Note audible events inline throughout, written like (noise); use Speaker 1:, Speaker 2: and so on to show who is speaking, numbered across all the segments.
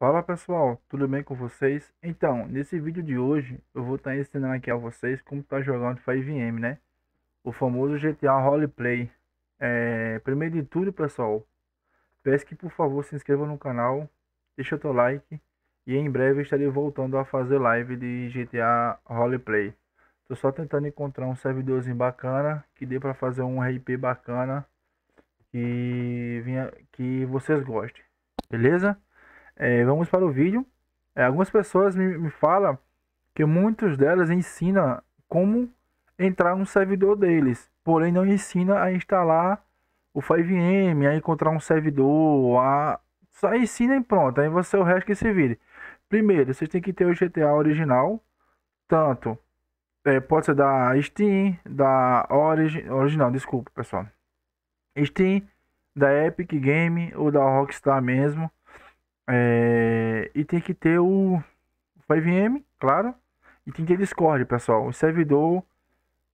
Speaker 1: Fala pessoal, tudo bem com vocês? Então, nesse vídeo de hoje eu vou estar tá ensinando aqui a vocês como tá jogando 5M, né? O famoso GTA Roleplay. É... Primeiro de tudo, pessoal, peço que por favor se inscreva no canal, deixa o seu like e em breve estarei voltando a fazer live de GTA Roleplay. Tô só tentando encontrar um servidorzinho bacana que dê para fazer um RP bacana que, vinha... que vocês gostem, beleza? É, vamos para o vídeo. É, algumas pessoas me, me falam que muitos delas ensinam como entrar no servidor deles, porém não ensina a instalar o 5M, a encontrar um servidor, a só ensina e pronto, aí você é o resto que se vire. Primeiro, vocês têm que ter o GTA original, tanto é, pode ser da Steam, da Origin, original, desculpa pessoal, Steam, da Epic Game ou da Rockstar mesmo. É, e tem que ter o 5M, claro. E tem que ter Discord, pessoal. O servidor,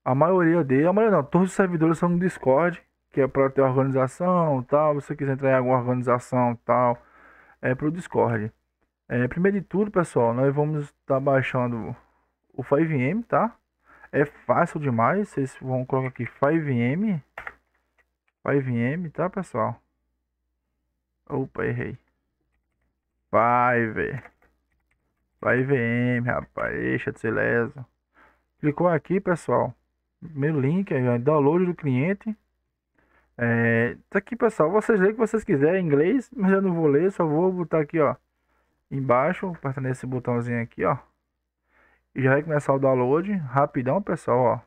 Speaker 1: a maioria dele, a maioria não, todos os servidores são no Discord, que é para ter organização tal. Se você quiser entrar em alguma organização tal, é para o Discord. É, primeiro de tudo, pessoal, nós vamos estar tá baixando o 5M, tá? É fácil demais, vocês vão colocar aqui 5M. 5M, tá, pessoal? Opa, errei. Vai, velho. Vai VM, rapaz. Deixa de ser leso. Clicou aqui, pessoal. Meu link aí, download do cliente. É, tá aqui, pessoal. Vocês lêem o que vocês quiserem em inglês, mas eu não vou ler, só vou botar aqui, ó. Embaixo, apertando esse botãozinho aqui, ó. E já vai começar o download. Rapidão, pessoal, ó.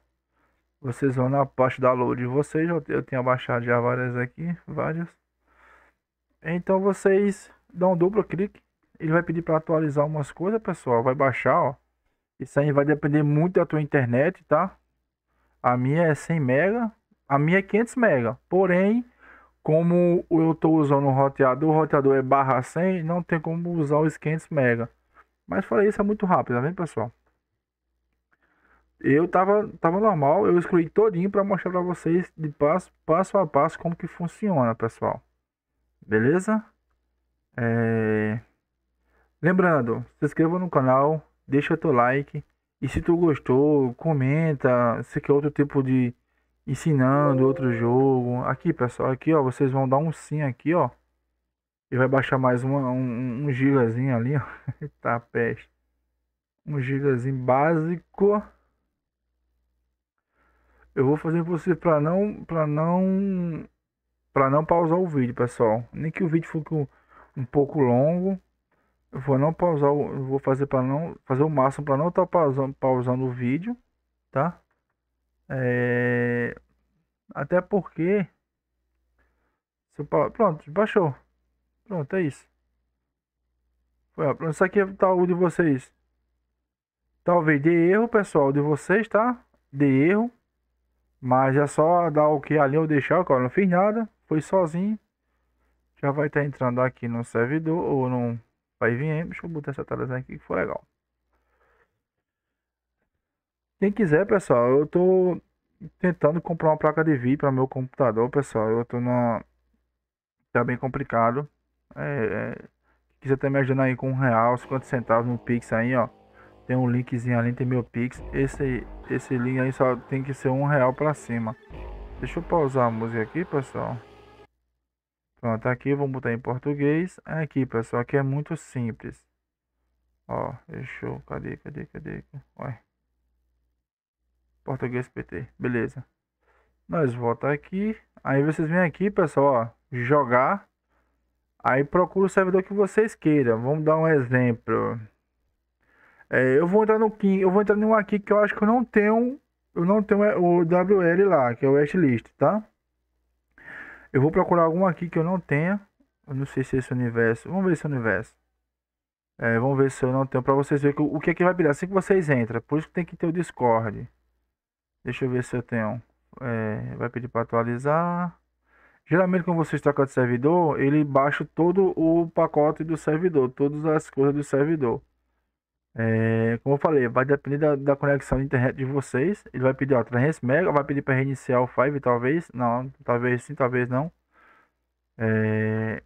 Speaker 1: Vocês vão na parte download de vocês. Eu tenho abaixado já várias aqui, várias. Então vocês dá um duplo clique, ele vai pedir para atualizar umas coisas, pessoal, vai baixar, ó. Isso aí vai depender muito da tua internet, tá? A minha é 100 mega, a minha é 500 mega. Porém, como eu estou usando o roteador, o roteador é barra 100, não tem como usar os 500 mega. Mas fora isso é muito rápido, tá vendo, pessoal? Eu tava, tava normal, eu excluí todinho para mostrar para vocês de passo, passo a passo como que funciona, pessoal. Beleza? É... Lembrando, se inscreva no canal, deixa teu like e se tu gostou, comenta, se quer outro tipo de ensinando outro jogo. Aqui, pessoal, aqui, ó, vocês vão dar um sim aqui, ó. E vai baixar mais uma, um, um gigazinho ali, ó. (laughs) tá peste. Um gigazinho básico. Eu vou fazer você para não para não para não pausar o vídeo, pessoal. Nem que o vídeo for com um pouco longo. Eu vou não pausar, eu vou fazer para não fazer o máximo para não estar tá pausando, pausando o vídeo, tá? É... Até porque se eu pronto, baixou. Pronto, é isso. Foi, ó, isso aqui tá o de vocês. Talvez dê erro, pessoal, de vocês, tá? de erro. Mas é só dar o que ali eu deixar, cara. Não fiz nada. Foi sozinho já vai estar tá entrando aqui no servidor ou no PyVM. Deixa eu botar essa tela aqui que for legal. Quem quiser, pessoal, eu tô tentando comprar uma placa de vídeo para meu computador, pessoal. Eu tô na tá bem complicado. É, é... quiser tá me ajudando aí com um real, 50 centavos no Pix aí, ó. Tem um linkzinho ali, tem meu Pix. Esse, esse link aí só tem que ser um real para cima. Deixa eu pausar a música aqui, pessoal. Pronto, aqui vamos botar em português. Aqui, pessoal, aqui é muito simples. Ó, deixa eu... Cadê, cadê, cadê? Ué. Português PT, beleza. Nós volta aqui. Aí vocês vêm aqui, pessoal, ó, jogar. Aí procura o servidor que vocês queiram. Vamos dar um exemplo. É, eu vou entrar no que? eu vou entrar em um aqui que eu acho que eu não tenho, eu não tenho é, o WL lá, que é o Westlist, tá? Eu vou procurar algum aqui que eu não tenha. Eu não sei se esse universo. Vamos ver esse universo. É, vamos ver se eu não tenho. Pra vocês verem o que é que vai virar assim que vocês entram. Por isso que tem que ter o Discord. Deixa eu ver se eu tenho. É, vai pedir para atualizar. Geralmente quando vocês trocam de servidor, ele baixa todo o pacote do servidor. Todas as coisas do servidor. É, como eu falei, vai depender da, da, conexão de internet de vocês. Ele vai pedir ó, 300 mega, vai pedir para reiniciar o Five, talvez. Não, talvez sim, talvez não. É,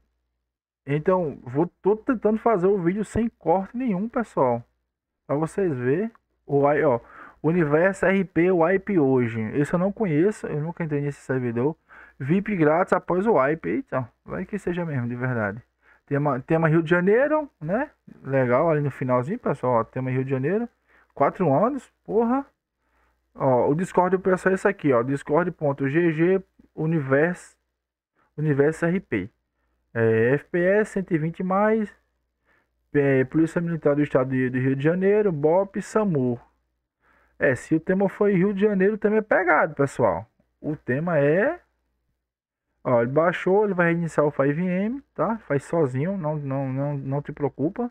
Speaker 1: então, vou tô tentando fazer o vídeo sem corte nenhum, pessoal. Para vocês ver o ó, Universo RP Wipe hoje. Esse eu não conheço, eu nunca entrei nesse servidor. VIP grátis após o wipe. Então, vai que seja mesmo, de verdade. Tema, tema Rio de Janeiro, né? Legal ali no finalzinho, pessoal. Ó, tema Rio de Janeiro. Quatro anos, porra. Ó, o Discord, pessoal, é isso aqui, ó. Discord.gg universo, universo RP. É, FPS 120 mais. É, Polícia Militar do Estado do Rio de Janeiro, BOP SAMU. É, se o tema foi Rio de Janeiro, também é pegado, pessoal. O tema é Ó, ele baixou, ele vai reiniciar o 5M, tá? Faz sozinho, não, não, não, não te preocupa.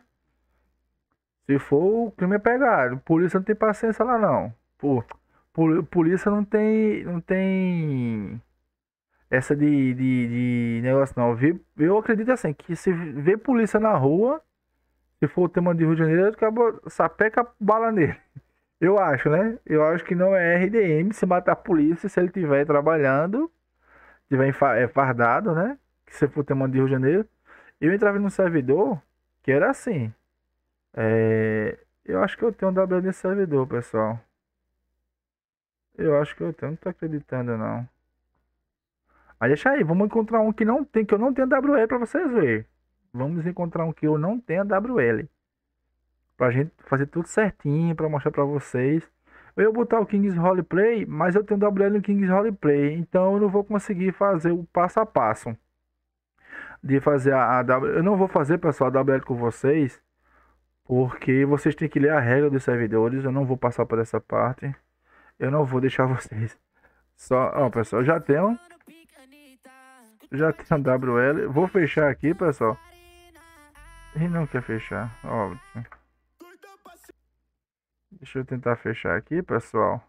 Speaker 1: Se for, o crime é pegado. Polícia não tem paciência lá não. Por, polícia não tem. não tem essa de, de, de negócio não. Eu, eu acredito assim, que se vê polícia na rua, se for o tema de Rio de Janeiro, acaba, sapeca bala nele. Eu acho, né? Eu acho que não é RDM se matar a polícia se ele estiver trabalhando tiver é fardado, né? Que se for ter uma de Rio de Janeiro, eu entrava num servidor que era assim. É, eu acho que eu tenho um WD servidor, pessoal. Eu acho que eu tenho, não tô acreditando não. Aí deixa aí, vamos encontrar um que não tem, que eu não tenho WL para vocês verem. Vamos encontrar um que eu não tenha WL. Pra gente fazer tudo certinho, para mostrar para vocês eu botar o Kings Roleplay, mas eu tenho WL no Kings Roleplay, então eu não vou conseguir fazer o passo a passo de fazer a, a W. Eu não vou fazer, pessoal, a WL com vocês, porque vocês têm que ler a regra dos servidores. Eu não vou passar por essa parte. Eu não vou deixar (laughs) vocês. Só, ó, pessoal, já tenho. Já tenho WL. Vou fechar aqui, pessoal. E não quer fechar, óbvio. Deixa eu tentar fechar aqui, pessoal.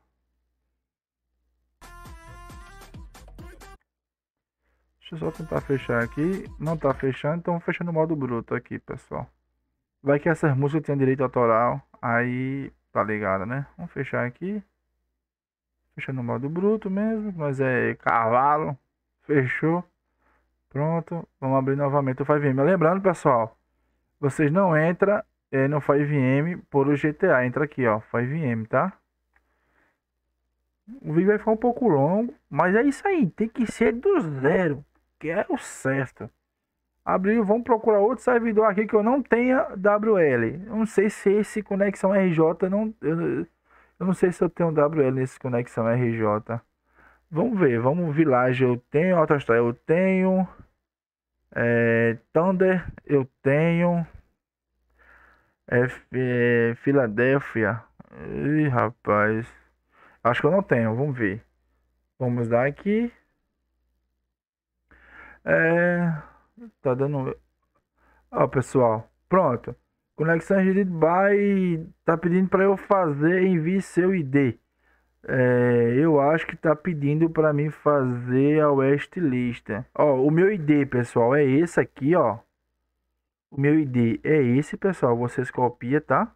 Speaker 1: Deixa eu só tentar fechar aqui. Não tá fechando, então fechar no modo bruto aqui, pessoal. Vai que essas músicas têm direito autoral. Aí, tá ligado, né? Vamos fechar aqui. fechar no modo bruto mesmo. Mas é cavalo. Fechou. Pronto. Vamos abrir novamente o 5M. Lembrando, pessoal. Vocês não entram e é, aí no 5M por o GTA. Entra aqui, ó. 5M, tá? O vídeo vai ficar um pouco longo. Mas é isso aí. Tem que ser do zero. Que é o certo. Abriu, vamos procurar outro servidor aqui que eu não tenha WL. Eu não sei se esse conexão RJ não. Eu, eu não sei se eu tenho WL nesse conexão RJ. Vamos ver, vamos Village eu tenho, Autostar eu tenho, é, Thunder eu tenho, é, Filadélfia. Ih, rapaz. Acho que eu não tenho, vamos ver. Vamos dar aqui. É, tá dando. Ó, pessoal, pronto. Conexão Read by tá pedindo para eu fazer envie seu ID. É, eu acho que tá pedindo para mim fazer a West Lista. Ó, o meu ID, pessoal, é esse aqui, ó meu ID é esse, pessoal. Vocês copiam, tá?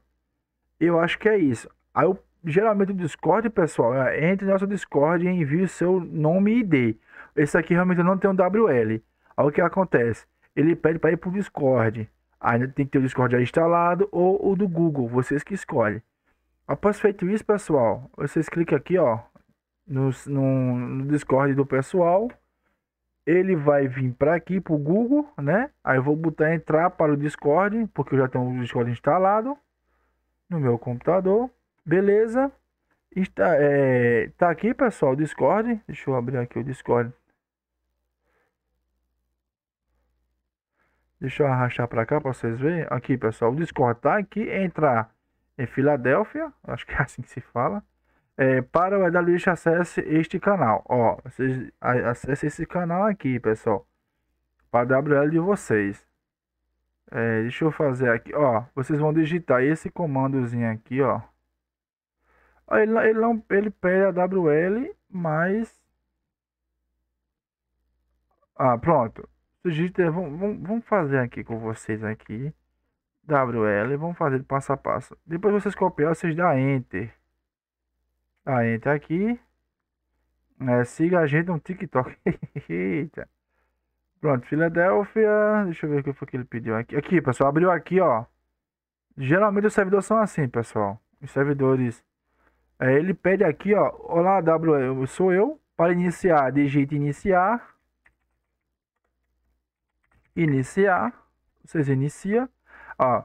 Speaker 1: Eu acho que é isso. Aí eu, geralmente o Discord, pessoal, é, entre no nosso Discord e envia o seu nome e ID. Esse aqui realmente não tem um WL. Aí o que acontece? Ele pede para ir pro Discord. Ainda tem que ter o Discord já instalado ou o do Google, vocês que escolhem. Após feito isso, pessoal, vocês clicam aqui, ó, no, no, no Discord do pessoal ele vai vir para aqui para o Google, né? Aí eu vou botar entrar para o Discord, porque eu já tenho o Discord instalado no meu computador. Beleza? Está, é, tá aqui, pessoal, Discord. Deixa eu abrir aqui o Discord. Deixa eu arrastar para cá para vocês verem. Aqui, pessoal, o Discord tá aqui, entrar em Filadélfia, acho que é assim que se fala é, para o EWX acesse este canal. Ó, vocês acesse esse canal aqui, pessoal. Para WL de vocês. É, deixa eu fazer aqui, ó. Vocês vão digitar esse comandozinho aqui, ó. Ele, ele não ele pede a WL, mas ah, pronto. Digita, vamos, vamos fazer aqui com vocês aqui. WL, vamos fazer passo a passo. Depois vocês copiar, vocês dá Enter. Ah, entra aqui. É, siga a gente no TikTok. (laughs) Eita. Pronto, Filadélfia. Deixa eu ver o que foi que ele pediu aqui. Aqui, pessoal, abriu aqui, ó. Geralmente os servidores são assim, pessoal. Os servidores. É, ele pede aqui, ó. Olá, W, sou eu. Para iniciar, digite iniciar. Iniciar. Vocês inicia. Ó.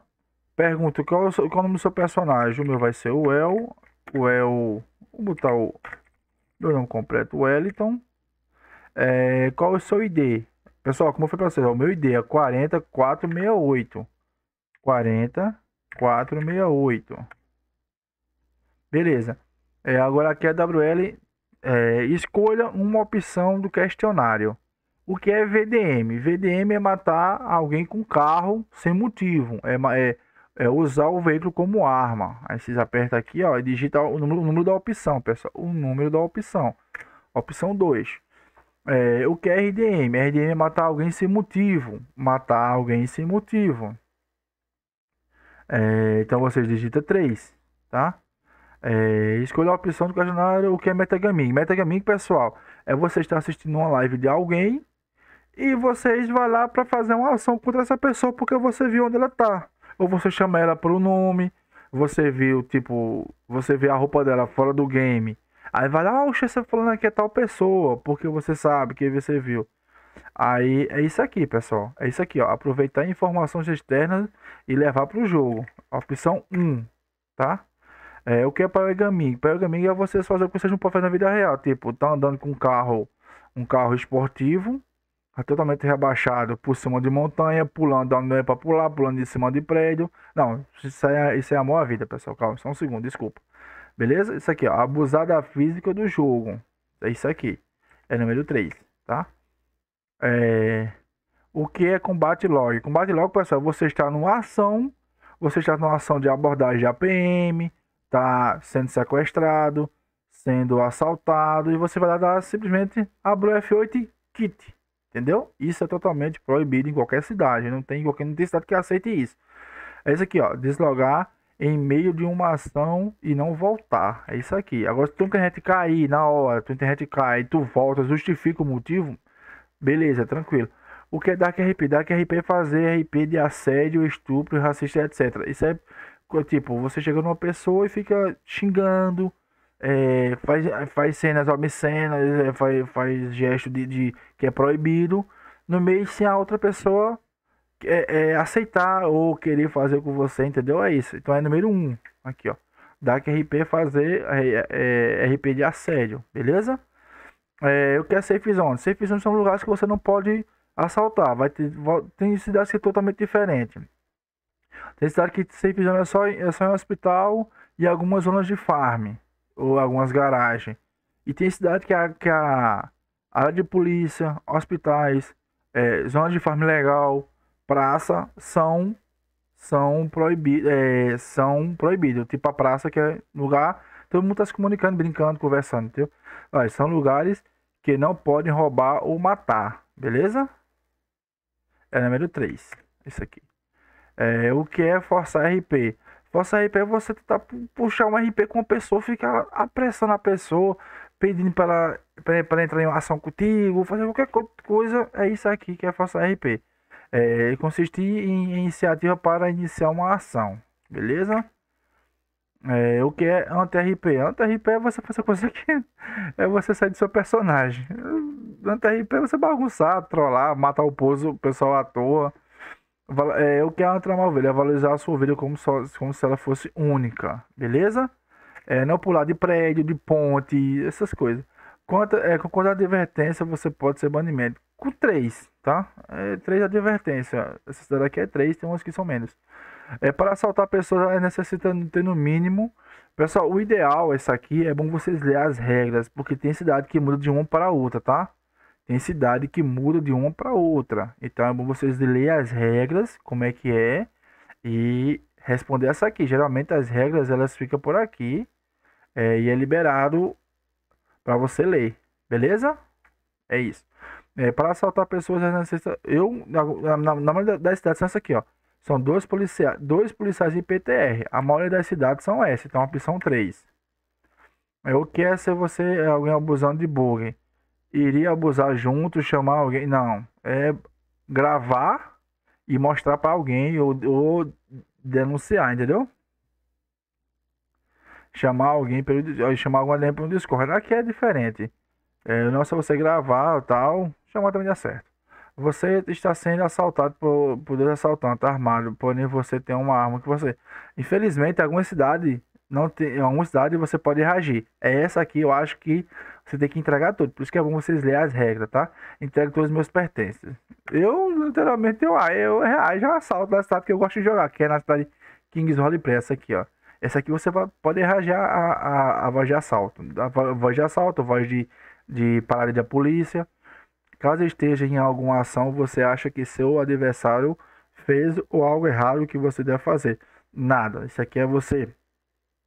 Speaker 1: Pergunta qual, é qual é o nome do seu personagem. O meu vai ser o El. O El. Vou botar o meu nome completo, Wellington. É, qual é o seu ID? Pessoal, como foi para vocês? O meu ID é 40468. 40468. Beleza. É, agora aqui é a WL é, escolha uma opção do questionário. O que é VDM? VDM é matar alguém com carro sem motivo. É, é é, usar o veículo como arma. Aí vocês apertam aqui, ó, e digita o número, o número da opção, pessoal. O número da opção. Opção 2. É, o que é RDM? RDM é matar alguém sem motivo. Matar alguém sem motivo. É, então vocês digita 3, tá? É, escolha a opção do questionário o que é metagaming. Metagaming, pessoal, é você estar assistindo uma live de alguém e vocês vão lá para fazer uma ação contra essa pessoa porque você viu onde ela está ou você chama ela pelo nome, você viu, tipo, você vê a roupa dela fora do game. Aí vai lá, ah, o chefe falando aqui é tal pessoa, porque você sabe que você viu. Aí é isso aqui, pessoal. É isso aqui, ó. Aproveitar informações externas e levar para o jogo. Opção 1, tá? É, o que é o Peregaming é você fazer o que você não pode fazer na vida real. Tipo, tá andando com um carro, um carro esportivo Tá totalmente rebaixado por cima de montanha, pulando da não é para pular, pulando de cima de prédio. Não, isso é, isso é a à vida, pessoal. Calma, só um segundo, desculpa. Beleza? Isso aqui, ó. Abusar da física do jogo. É isso aqui. É número 3, tá? É... O que é combate log? Combate log, pessoal, você está numa ação, você está numa ação de abordagem de APM, tá sendo sequestrado, sendo assaltado, e você vai dar simplesmente abrir o F8 e Entendeu? Isso é totalmente proibido em qualquer cidade. Não tem qualquer não tem cidade que aceite isso. É isso aqui, ó. Deslogar em meio de uma ação e não voltar. É isso aqui. Agora, se tu internet cair na hora, tu internet cai, tu volta, justifica o motivo, beleza, tranquilo. O que é dar RP? Dar RP é fazer RP de assédio, estupro, racista, etc. Isso é tipo, você chega numa pessoa e fica xingando, é, faz, faz cenas obscenas, é, faz, faz gesto de, de, que é proibido, no meio sem a outra pessoa é, é, aceitar ou querer fazer com você, entendeu? É isso. Então é número um aqui, ó. DAC RP fazer é, é, é RP de assédio, beleza? É, o que é safe zone? Safe zone são lugares que você não pode assaltar. Vai ter, tem cidades que é totalmente diferente. Tem cidade que safe zone é só, é só em hospital e algumas zonas de farm ou algumas garagens. E tem cidade que a, que a área de polícia, hospitais, é, zonas de farm legal, praça são são proibidos, é, são proibidos. Tipo a praça que é lugar, todo mundo está se comunicando, brincando, conversando, entendeu? Olha, são lugares que não podem roubar ou matar, beleza? É número 3, isso aqui. É, o que é forçar RP? Vossa RP é você tentar puxar um RP com uma pessoa, ficar apressando a pessoa, pedindo para ela, entrar em ação contigo, fazer qualquer coisa. É isso aqui que é Faça RP. É, consiste em iniciativa para iniciar uma ação, beleza? É, o que é anti-RP? Anti-RP é você fazer coisa que (laughs) é você sair do seu personagem. Anti-RP é você bagunçar, trollar, matar o povo, o pessoal à toa. É, o que é tramar ovelha? É valorizar a sua ovelha como, só, como se ela fosse única, beleza? É, não pular de prédio, de ponte, essas coisas. Quanto, é, com quanta advertência você pode ser banimento? Com três, tá? É, três advertências. Essa daqui é três, tem umas que são menos. É, para assaltar pessoas é necessitando ter no mínimo. Pessoal, o ideal, essa aqui, é bom vocês lerem as regras, porque tem cidade que muda de uma para outra, tá? Tem cidade que muda de uma para outra. Então é bom vocês lerem as regras, como é que é, e responder essa aqui. Geralmente as regras elas ficam por aqui é, e é liberado para você ler, beleza? É isso. É, para assaltar pessoas é eu na, na, na das cidades são essa aqui, ó. São dois policiais, dois policiais de PTR. A maioria das cidades são essa, então opção 3. É o que é se você é alguém abusando de bug iria abusar junto, chamar alguém. Não. É gravar e mostrar para alguém ou, ou, denunciar, entendeu? Chamar alguém pelo. Chamar alguma lembra pelo Discord. Aqui é diferente. É, não é só você gravar tal. Chamar também dá certo. Você está sendo assaltado por, por dois assaltantes armados, porém você tem uma arma que você. Infelizmente, alguma cidade não tem. Em alguma cidade você pode reagir. É essa aqui, eu acho que você tem que entregar tudo. Por isso que é bom vocês lerem as regras, tá? Entrego todos os meus pertences. Eu, literalmente, eu, ah, eu reajo ao assalto da cidade que eu gosto de jogar, que é na cidade Kings Roleplay, essa aqui, ó. Essa aqui você pode reajar a, a, a voz de assalto. A voz de assalto, a voz de, de parada da polícia. Caso esteja em alguma ação, você acha que seu adversário fez ou algo errado que você deve fazer. Nada. Isso aqui é você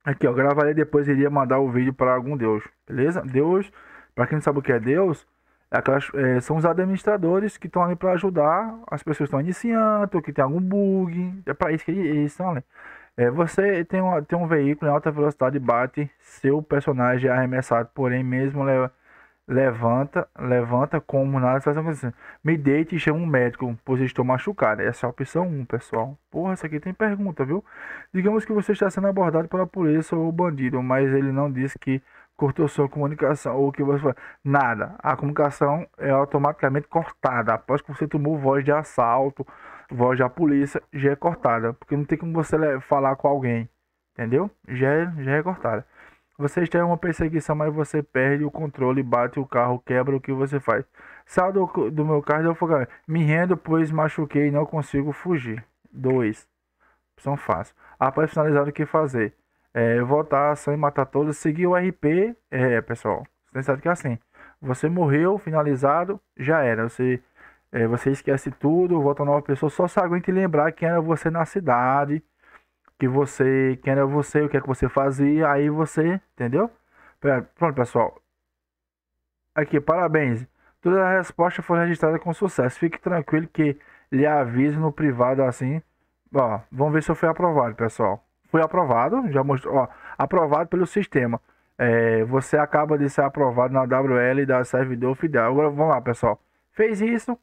Speaker 1: Aqui, ó, gravaria depois iria mandar o vídeo para algum deus, beleza? Deus, para quem não sabe o que é deus, é aquelas, é, são os administradores que estão ali para ajudar as pessoas que estão iniciando, que tem algum bug, é para isso que eles estão ali. É, você tem um, tem um veículo em alta velocidade bate, seu personagem é arremessado, porém mesmo leva levanta, levanta como nada, faz uma coisa assim. Me deite e chama um médico, pois estou machucado. Essa é a opção 1, pessoal. Porra, essa aqui tem pergunta, viu? Digamos que você está sendo abordado pela polícia ou bandido, mas ele não disse que cortou sua comunicação ou que você foi. Nada. A comunicação é automaticamente cortada. Após que você tomou voz de assalto, voz da polícia, já é cortada. Porque não tem como você falar com alguém. Entendeu? Já é, já é cortada. Vocês têm uma perseguição, mas você perde o controle, bate o carro, quebra o que você faz. Sai do, do meu carro e eu fogo. Me rendo, pois machuquei e não consigo fugir. 2. Opção fácil. Após finalizar o que fazer? É, voltar a ação e matar todos. Seguir o RP. É, pessoal. Você que é assim. Você morreu, finalizado, já era. Você, é, você esquece tudo, volta nova pessoa. Só se aguente lembrar quem era você na cidade que você, quem era você, o que é que você fazia, aí você, entendeu? Pronto, pessoal. Aqui, parabéns. Toda a resposta foi registrada com sucesso. Fique tranquilo que lhe aviso no privado assim. Ó, vamos ver se eu fui aprovado, pessoal. Fui aprovado, já mostrou, ó, aprovado pelo sistema. É, você acaba de ser aprovado na WL da servidor Fidel. Agora vamos lá, pessoal. Fez isso?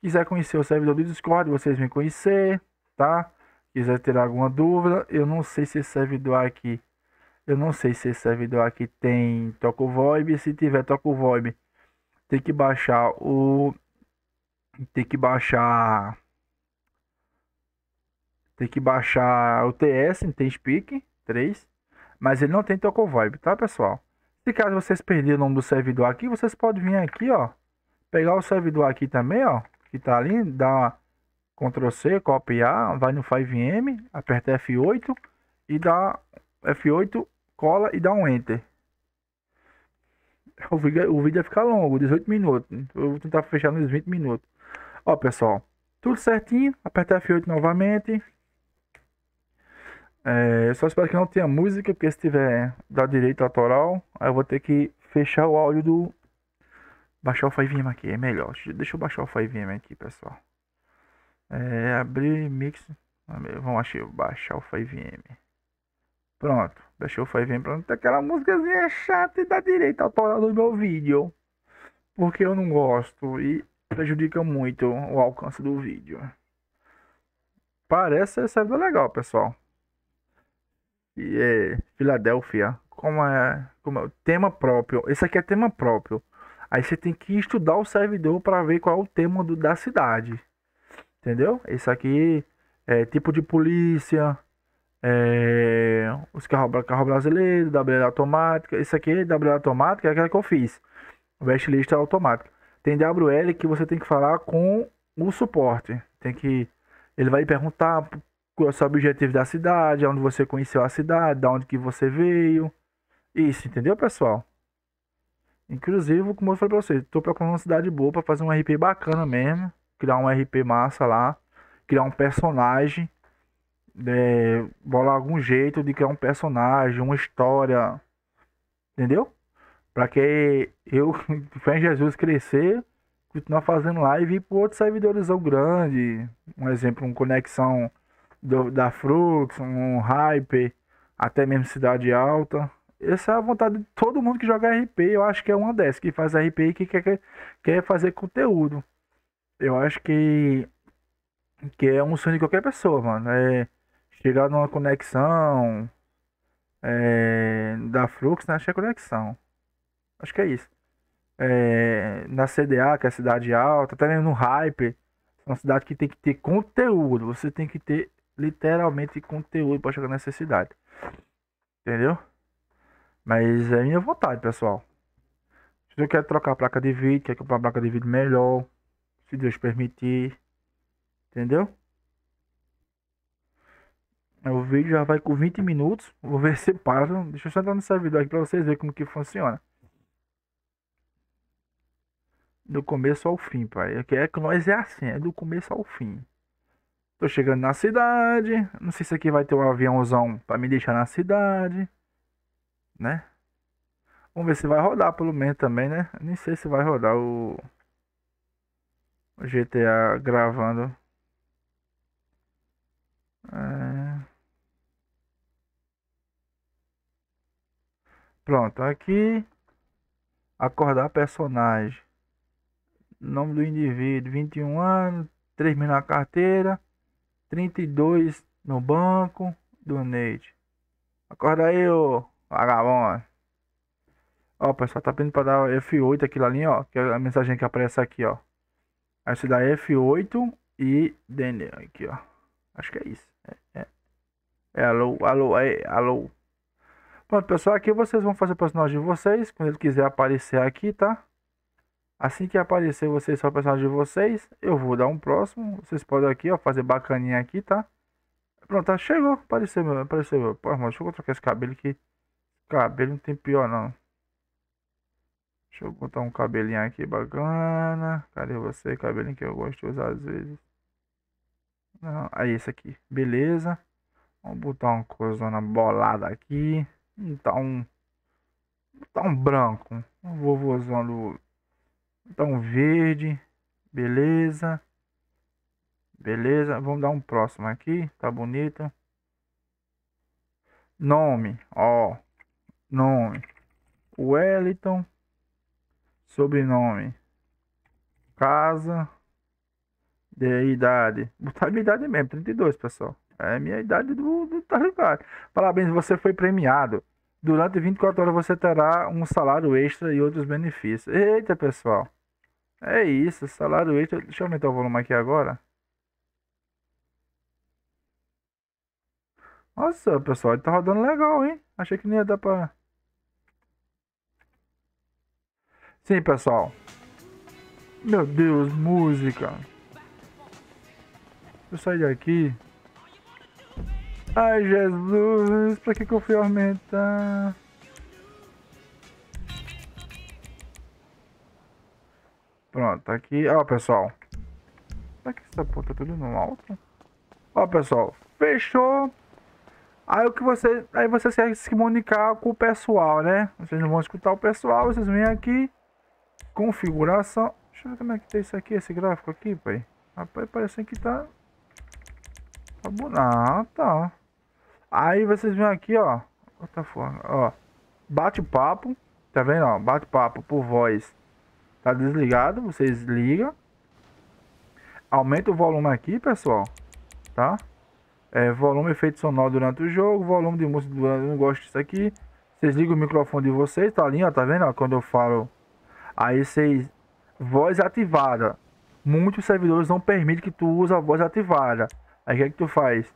Speaker 1: Quiser conhecer o servidor do Discord, vocês me conhecer, tá? quiser ter alguma dúvida, eu não sei se servidor aqui, eu não sei se servidor aqui tem Toco Vibe, se tiver Toco Vibe, tem que baixar o tem que baixar tem que baixar o TS, tem Speak 3, mas ele não tem Toco Vibe, tá, pessoal? Se caso vocês perderem o nome do servidor aqui, vocês podem vir aqui, ó, pegar o servidor aqui também, ó, que tá ali, dá uma Ctrl C, copiar, vai no 5M, aperta F8 e dá F8, cola e dá um Enter. O vídeo, é, o vídeo vai é ficar longo, 18 minutos. Eu vou tentar fechar nos 20 minutos. Ó, pessoal, tudo certinho. Aperta F8 novamente. É, eu só espero que não tenha música, porque se tiver da direito autoral, aí eu vou ter que fechar o áudio do. Baixar o 5M aqui, é melhor. Deixa eu baixar o 5M aqui, pessoal. É, abrir mix. Vamos achar, baixar o 5M. Pronto, baixou o 5M. Pronto, aquela músicazinha é chata e da direita autoral do meu vídeo. Porque eu não gosto e prejudica muito o alcance do vídeo. Parece ser servidor legal, pessoal. E é Filadélfia. Como é, como é tema próprio. Esse aqui é tema próprio. Aí você tem que estudar o servidor para ver qual é o tema do, da cidade. Entendeu? Esse aqui é tipo de polícia, é, os carros carro brasileiro, WL automática. Esse aqui, WL automática, é aquela que eu fiz. Westlist automática. Tem WL que você tem que falar com o suporte. Tem que ele vai perguntar qual é o seu objetivo da cidade, onde você conheceu a cidade, da onde que você veio. Isso, entendeu, pessoal? Inclusive, como eu falei pra vocês, tô procurando uma cidade boa para fazer um RP bacana mesmo criar um RP massa lá, criar um personagem, é, bolar algum jeito de criar um personagem, uma história, entendeu? Para que eu, (laughs) Fé Jesus, crescer, continuar fazendo live e ir para outros servidorzão grande, um exemplo, uma Conexão do, da Frux, um hype, até mesmo Cidade Alta. Essa é a vontade de todo mundo que joga RP. Eu acho que é uma dessas que faz RP e que quer, quer fazer conteúdo. Eu acho que que é um sonho de qualquer pessoa, mano. É chegar numa conexão é, da Flux, né? Acho que é conexão. Acho que é isso. É, na CDA, que é a cidade alta, tá mesmo no Hype. É uma cidade que tem que ter conteúdo. Você tem que ter literalmente conteúdo para chegar nessa cidade. Entendeu? Mas é minha vontade, pessoal. Se eu quero trocar a placa de vídeo, quero comprar uma placa de vídeo melhor se Deus permitir. Entendeu? O vídeo já vai com 20 minutos. Vou ver se passa. Deixa eu só entrar no servidor aqui para vocês verem como que funciona. Do começo ao fim, pai. É que, é que nós é assim, é do começo ao fim. Tô chegando na cidade. Não sei se aqui vai ter um aviãozão para me deixar na cidade. Né? Vamos ver se vai rodar pelo menos também, né? Nem sei se vai rodar o... GTA gravando. É... Pronto, aqui acordar personagem. Nome do indivíduo, 21 anos, 3 mil na carteira, 32 no banco, do Neide. Acorda aí, ô vagabundo. Ó, pessoal tá pedindo pra dar F8 aquilo ali, ó. Que é a mensagem que aparece aqui, ó. Essa da F8 e DN aqui, ó. Acho que é isso. É, é. é alô, alô, é, alô. Pronto, pessoal, aqui vocês vão fazer o personagem de vocês, quando ele quiser aparecer aqui, tá? Assim que aparecer vocês só o personagem de vocês, eu vou dar um próximo. Vocês podem aqui, ó, fazer bacaninha aqui, tá? Pronto, tá, chegou, apareceu, meu, apareceu. Meu. Pô, irmão, deixa eu trocar esse cabelo aqui. Cabelo não tem pior, não. Deixa eu botar um cabelinho aqui bacana. Cadê você? Cabelinho que eu gosto de usar às vezes. Não, aí é esse aqui. Beleza. Vamos botar uma cozona bolada aqui. então um. Botar um branco. Um vovôzão do. Botar um verde. Beleza. Beleza. Vamos dar um próximo aqui. Tá bonito. Nome. Ó. Nome. Wellington Sobrenome. Casa. Tá de idade. Botar minha idade mesmo, 32, pessoal. É minha idade do, do tá ligado. Parabéns, você foi premiado. Durante 24 horas você terá um salário extra e outros benefícios. Eita, pessoal. É isso, salário extra. Deixa eu aumentar o volume aqui agora. Nossa, pessoal, ele tá rodando legal, hein? Achei que não ia dar pra... Sim, pessoal. Meu Deus, música. Eu saí daqui. Ai, Jesus, pra que, que eu fui aumentar? Pronto, tá aqui. Ó, pessoal. Será que essa porta tá tudo no alto? Ó, pessoal. Fechou. Aí o que você. Aí você se comunicar com o pessoal, né? Vocês não vão escutar o pessoal, vocês vêm aqui configuração. Deixa eu ver como é que tem tá isso aqui, esse gráfico aqui, pai. Rapaz, parece que tá... Tá bonito. Ah, tá. Aí vocês vêm aqui, ó. Outra forma, ó. Bate-papo. Tá vendo, ó? Bate-papo por voz. Tá desligado, vocês ligam. Aumenta o volume aqui, pessoal. Tá? É, volume efeito sonoro durante o jogo, volume de música durante... Eu não gosto disso aqui. Vocês ligam o microfone de vocês, tá ali, ó, tá vendo? Ó, quando eu falo Aí vocês. Voz ativada. Muitos servidores não permitem que tu use a voz ativada. Aí o que, é que tu faz?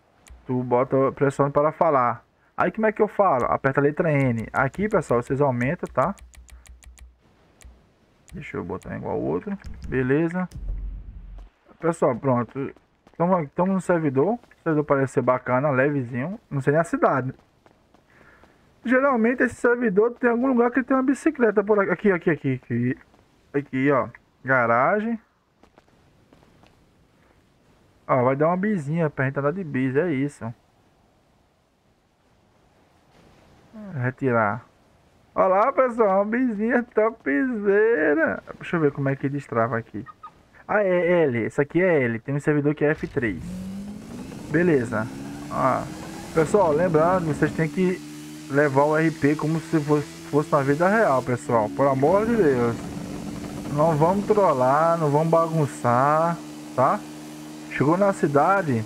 Speaker 1: Tu bota pressão para falar. Aí como é que eu falo? Aperta a letra N. Aqui, pessoal, vocês aumenta, tá? Deixa eu botar igual outro. Beleza. Pessoal, pronto. Estamos no servidor. O servidor parece ser bacana, levezinho. Não sei nem a cidade. Geralmente esse servidor tem algum lugar que tem uma bicicleta por aqui, aqui, aqui, aqui. Aqui, ó. Garagem. Ó, vai dar uma bizinha pra gente andar tá de bis, é isso. Retirar. Olha lá, pessoal, uma bizinha topzera. Deixa eu ver como é que destrava aqui. Ah, é L. Isso aqui é L. Tem um servidor que é F3. Beleza. Ó. Pessoal, lembrando, vocês têm que levar o RP como se fosse, fosse na vida real, pessoal. Por amor de Deus. Não vamos trollar, não vamos bagunçar, tá? Chegou na cidade,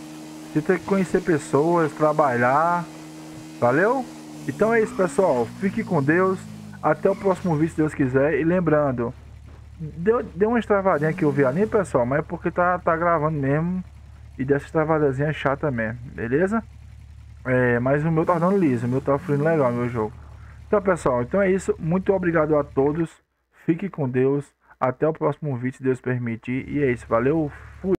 Speaker 1: você tem que conhecer pessoas, trabalhar. Valeu? Então é isso, pessoal. Fique com Deus. Até o próximo vídeo, se Deus quiser. E lembrando, deu, deu uma estravadinha que eu vi ali, pessoal, mas é porque tá, tá gravando mesmo. E dessa estravadinha chata mesmo, beleza? É, mas o meu tá dando liso, o meu tá fluindo legal, meu jogo. Então, pessoal, então é isso. Muito obrigado a todos. Fique com Deus. Até o próximo vídeo, se Deus permitir. E é isso. Valeu, fui.